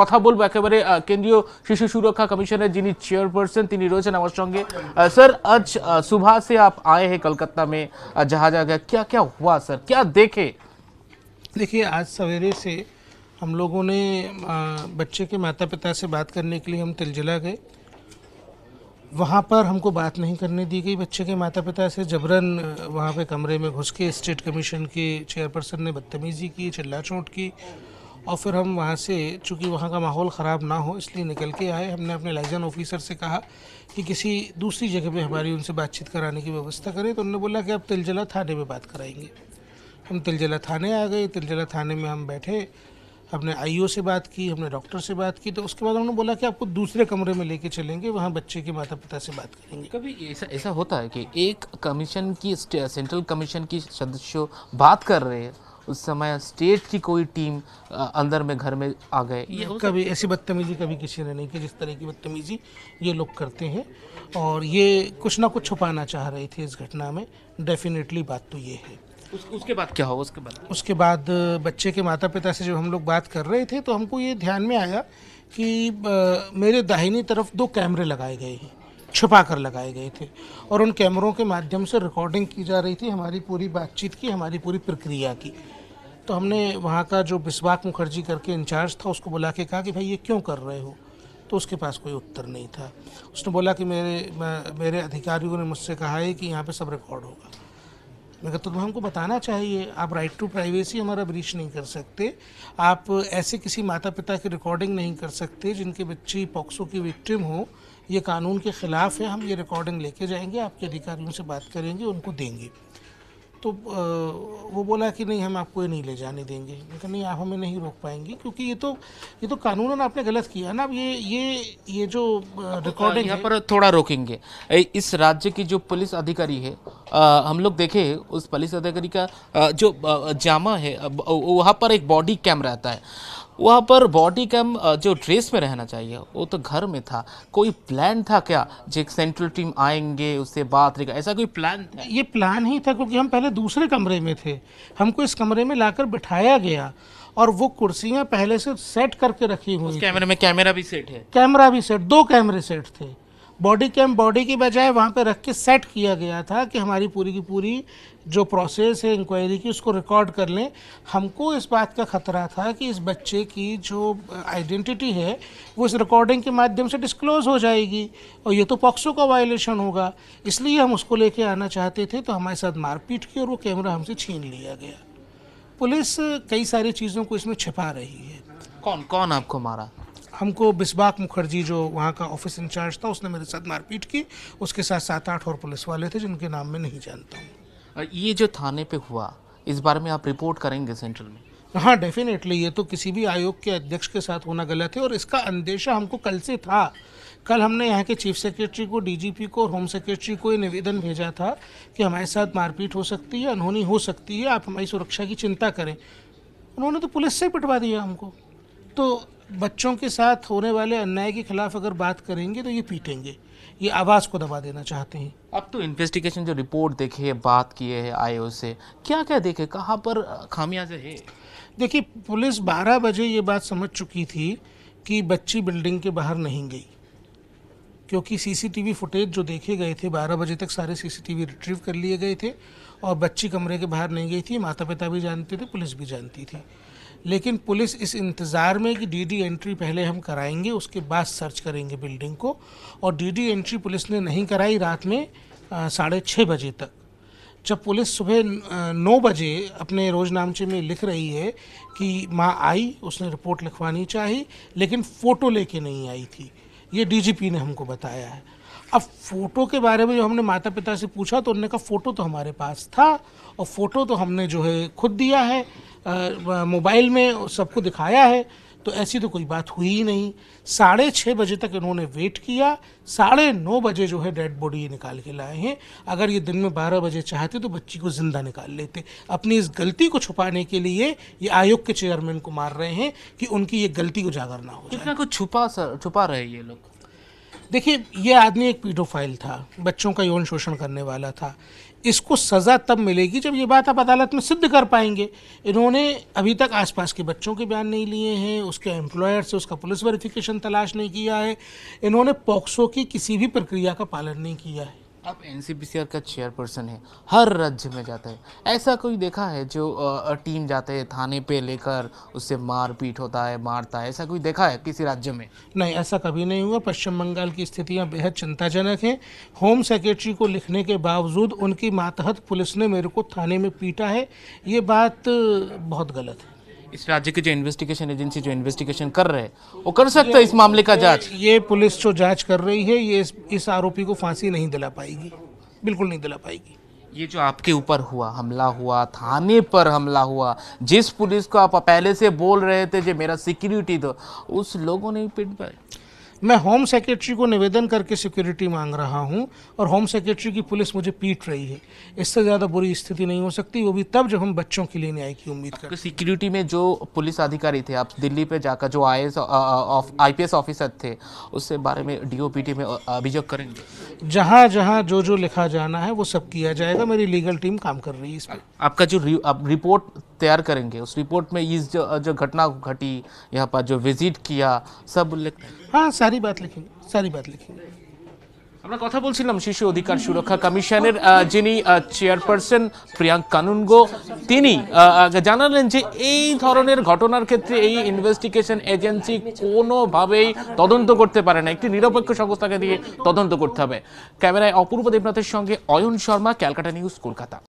কথা বলবো केंद्रीय शिशु सुरक्षा সুরক্ষা जिन যিনি চেয়ারপারसन তিনি রয়েছেন सर आज सुबह से आप आए हैं कलकत्ता में जहां गया क्या क्या हुआ सर क्या देखे देखिए आज सवेरे से हम लोगों ने बच्चे के माता पिता से बात करने के लिए हम तिलजिला गए वहाँ पर हमको बात नहीं करने दी गई बच्चे के माता पिता से जबरन वहाँ पे कमरे में घुस के स्टेट कमीशन के चेयरपर्सन ने बदतमीज़ी की चिल्ला चोट की और फिर हम वहाँ से चूँकि वहाँ का माहौल ख़राब ना हो इसलिए निकल के आए हमने अपने लाइजन ऑफिसर से कहा कि किसी दूसरी जगह पे हमारी उनसे बातचीत कराने की व्यवस्था करें तो उन्होंने बोला कि आप तिलजला थाने में बात कराएंगे हम तिलजला थाने आ गए तिलजला थाने में हम बैठे हमने आई से बात की हमने डॉक्टर से बात की तो उसके बाद उन्होंने बोला कि आपको दूसरे कमरे में लेके चलेंगे वहाँ बच्चे के माता पिता से बात करेंगे कभी ऐसा ऐसा होता है कि एक कमीशन की सेंट्रल कमीशन की सदस्यों बात कर रहे हैं उस समय स्टेट की कोई टीम अंदर में घर में आ गए ये कभी ऐसी बदतमीजी कभी किसी ने नहीं की जिस तरह की बदतमीजी ये लोग करते हैं और ये कुछ ना कुछ छुपाना चाह रहे थे इस घटना में डेफिनेटली बात तो ये है उस, उसके बाद क्या हुआ उसके बाद उसके बाद बच्चे के माता पिता से जब हम लोग बात कर रहे थे तो हमको ये ध्यान में आया कि मेरे दाहिनी तरफ दो कैमरे लगाए गए हैं छुपा कर लगाए गए थे और उन कैमरों के माध्यम से रिकॉर्डिंग की जा रही थी हमारी पूरी बातचीत की हमारी पूरी प्रक्रिया की तो हमने वहाँ का जो बिस्वाक मुखर्जी करके इंचार्ज था उसको बुला के कहा कि भाई ये क्यों कर रहे हो तो उसके पास कोई उत्तर नहीं था उसने बोला कि मेरे मेरे अधिकारियों ने मुझसे कहा है कि यहाँ पे सब रिकॉर्ड होगा मगर तो हमको बताना चाहिए आप राइट टू प्राइवेसी हमारा ब्रीच नहीं कर सकते आप ऐसे किसी माता पिता की रिकॉर्डिंग नहीं कर सकते जिनके बच्चे पॉक्सो की विक्टिम हो ये कानून के ख़िलाफ़ है हम ये रिकॉर्डिंग लेके जाएंगे आपके अधिकारियों से बात करेंगे उनको देंगे तो वो बोला कि नहीं हम आपको ये नहीं ले जाने देंगे लेकिन नहीं आप हमें नहीं रोक पाएंगे क्योंकि ये तो ये तो कानून आपने गलत किया ना अब ये ये ये जो रिकॉर्डिंग तो यहाँ पर थोड़ा रोकेंगे इस राज्य की जो पुलिस अधिकारी है हम लोग देखे उस पुलिस अधिकारी का जो जामा है वहाँ पर एक बॉडी कैमरा आता है वहाँ पर बॉडी कैम जो ड्रेस में रहना चाहिए वो तो घर में था कोई प्लान था क्या जो सेंट्रल टीम आएंगे उससे बात रहेगा ऐसा कोई प्लान था? ये प्लान ही था क्योंकि हम पहले दूसरे कमरे में थे हमको इस कमरे में लाकर बिठाया गया और वो कुर्सियाँ पहले से सेट करके रखी हुई कैमरे में कैमरा भी सेट है कैमरा भी सेट दो कैमरे सेट थे बॉडी कैम बॉडी की बजाय वहाँ पे रख के सेट किया गया था कि हमारी पूरी की पूरी जो प्रोसेस है इंक्वायरी की उसको रिकॉर्ड कर लें हमको इस बात का ख़तरा था कि इस बच्चे की जो आइडेंटिटी है वो इस रिकॉर्डिंग के माध्यम से डिस्क्लोज़ हो जाएगी और ये तो पॉक्सो का वायलेशन होगा इसलिए हम उसको लेके आना चाहते थे तो हमारे साथ मारपीट की और वो कैमरा हमसे छीन लिया गया पुलिस कई सारी चीज़ों को इसमें छिपा रही है कौन कौन आपको मारा हमको बिस्बाक मुखर्जी जो वहाँ का ऑफिस इंचार्ज था उसने मेरे साथ मारपीट की उसके साथ सात आठ और पुलिस वाले थे जिनके नाम मैं नहीं जानता हूँ ये जो थाने पे हुआ इस बारे में आप रिपोर्ट करेंगे सेंट्रल में हाँ डेफिनेटली ये तो किसी भी आयोग के अध्यक्ष के साथ होना गलत है और इसका अंदेशा हमको कल से था कल हमने यहाँ के चीफ सेक्रेटरी को डीजीपी को और होम सेक्रेटरी को ये निवेदन भेजा था कि हमारे साथ मारपीट हो सकती है अनहोनी हो सकती है आप हमारी सुरक्षा की चिंता करें उन्होंने तो पुलिस से पिटवा दिया हमको तो बच्चों के साथ होने वाले अन्याय के खिलाफ अगर बात करेंगे तो ये पीटेंगे ये आवाज़ को दबा देना चाहते हैं अब तो इन्वेस्टिगेशन जो रिपोर्ट देखी है बात किए है आयो से क्या क्या देखे कहाँ पर खामियाज है देखिए पुलिस 12 बजे ये बात समझ चुकी थी कि बच्ची बिल्डिंग के बाहर नहीं गई क्योंकि सीसीटीवी फुटेज जो देखे गए थे 12 बजे तक सारे सीसीटीवी रिट्रीव कर लिए गए थे और बच्ची कमरे के बाहर नहीं गई थी माता पिता भी जानते थे पुलिस भी जानती थी लेकिन पुलिस इस इंतज़ार में कि डीडी एंट्री पहले हम कराएंगे उसके बाद सर्च करेंगे बिल्डिंग को और डीडी एंट्री पुलिस ने नहीं कराई रात में साढ़े छः बजे तक जब पुलिस सुबह नौ बजे अपने रोज नामचे में लिख रही है कि माँ आई उसने रिपोर्ट लिखवानी चाहिए लेकिन फ़ोटो लेके नहीं आई थी ये डीजीपी ने हमको बताया है अब फोटो के बारे में जो हमने माता पिता से पूछा तो उन्होंने कहा फ़ोटो तो हमारे पास था और फ़ोटो तो हमने जो है खुद दिया है मोबाइल में सबको दिखाया है तो ऐसी तो कोई बात हुई ही नहीं साढ़े छः बजे तक इन्होंने वेट किया साढ़े नौ बजे जो है डेड बॉडी निकाल के लाए हैं अगर ये दिन में बारह बजे चाहते तो बच्ची को ज़िंदा निकाल लेते अपनी इस गलती को छुपाने के लिए ये आयोग के चेयरमैन को मार रहे हैं कि उनकी ये गलती को जागर ना हो कितना कुछ छुपा सर छुपा रहे ये लोग देखिए ये आदमी एक पीडोफाइल था बच्चों का यौन शोषण करने वाला था इसको सज़ा तब मिलेगी जब ये बात आप अदालत में सिद्ध कर पाएंगे इन्होंने अभी तक आसपास के बच्चों के बयान नहीं लिए हैं उसके एम्प्लॉयर से उसका पुलिस वेरिफिकेशन तलाश नहीं किया है इन्होंने पॉक्सो की किसी भी प्रक्रिया का पालन नहीं किया है अब एन का चेयरपर्सन है हर राज्य में जाता है ऐसा कोई देखा है जो टीम जाते हैं थाने पे लेकर उससे मारपीट होता है मारता है ऐसा कोई देखा है किसी राज्य में नहीं ऐसा कभी नहीं हुआ पश्चिम बंगाल की स्थितियां बेहद चिंताजनक हैं होम सेक्रेटरी को लिखने के बावजूद उनकी मातहत पुलिस ने मेरे को थाने में पीटा है ये बात बहुत गलत है इस राज्य की जो इन्वेस्टिगेशन एजेंसी जो इन्वेस्टिगेशन कर रहे हैं वो कर सकता है इस मामले का जांच ये पुलिस जो जांच कर रही है ये इस, आरोपी को फांसी नहीं दिला पाएगी बिल्कुल नहीं दिला पाएगी ये जो आपके ऊपर हुआ हमला हुआ थाने पर हमला हुआ जिस पुलिस को आप पहले से बोल रहे थे जो मेरा सिक्योरिटी दो उस लोगों ने पिट पाया मैं होम सेक्रेटरी को निवेदन करके सिक्योरिटी मांग रहा हूं और होम सेक्रेटरी की पुलिस मुझे पीट रही है इससे ज़्यादा बुरी स्थिति नहीं हो सकती वो भी तब जब हम बच्चों के लिए न्याय की उम्मीद करते सिक्योरिटी में जो पुलिस अधिकारी थे आप दिल्ली पर जाकर जो आई आई ऑफिसर थे उससे बारे में डी में अभिजोग करेंगे जहाँ जहाँ जो जो लिखा जाना है वो सब किया जाएगा मेरी लीगल टीम काम कर रही है इस पर आपका जो रि, आप रिपोर्ट तैयार करेंगे उस रिपोर्ट में इस जो, जो घटना घटी यहाँ पर जो विजिट किया सब लिख हाँ सारी बात लिखेंगे सारी बात लिखेंगे আমরা কথা বলছিলাম শিশু অধিকার সুরক্ষা কমিশনের যিনি চেয়ারপারসন প্রিয়াঙ্ক কানুনগো তিনি জানালেন যে এই ধরনের ঘটনার ক্ষেত্রে এই ইনভেস্টিগেশন এজেন্সি কোনোভাবেই তদন্ত করতে পারে না একটি নিরপেক্ষ সংস্থাকে দিয়ে তদন্ত করতে হবে ক্যামেরায় অপূর্ব দেবনাথের সঙ্গে অয়ন শর্মা ক্যালকাটা নিউজ কলকাতা